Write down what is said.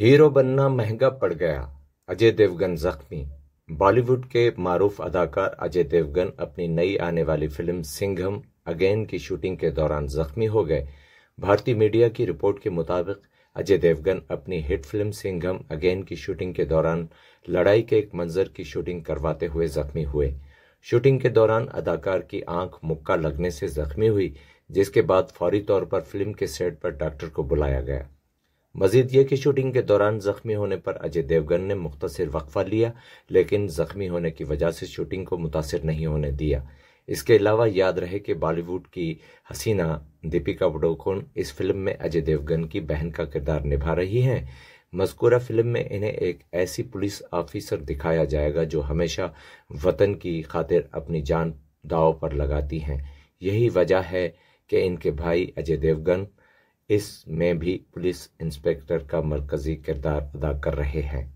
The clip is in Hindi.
हीरो बनना महंगा पड़ गया अजय देवगन जख्मी बॉलीवुड के मारूफ अदाकार अजय देवगन अपनी नई आने वाली फिल्म सिंघम अगेन की शूटिंग के दौरान जख्मी हो गए भारतीय मीडिया की रिपोर्ट के मुताबिक अजय देवगन अपनी हिट फिल्म सिंघम अगेन की शूटिंग के दौरान लड़ाई के एक मंजर की शूटिंग करवाते हुए जख्मी हुए शूटिंग के दौरान अदाकार की आंख मुक्का लगने से जख्मी हुई जिसके बाद फौरी तौर पर फिल्म के सेट पर डॉक्टर को बुलाया गया मजीद यह कि शूटिंग के दौरान जख्मी होने पर अजय देवगन ने मुख्तर वक्फा लिया लेकिन जख्मी होने की वजह से शूटिंग को मुतासर नहीं होने दिया इसके अलावा याद रहे कि बॉलीवुड की हसीना दीपिका पडोकोण इस फिल्म में अजय देवगन की बहन का किरदार निभा रही हैं मजकूरा फिल्म में इन्हें एक ऐसी पुलिस ऑफिसर दिखाया जाएगा जो हमेशा वतन की खातिर अपनी जान दाव पर लगाती हैं यही वजह है कि इनके भाई अजय देवगन इसमें भी पुलिस इंस्पेक्टर का मरकजी किरदार अदा कर रहे हैं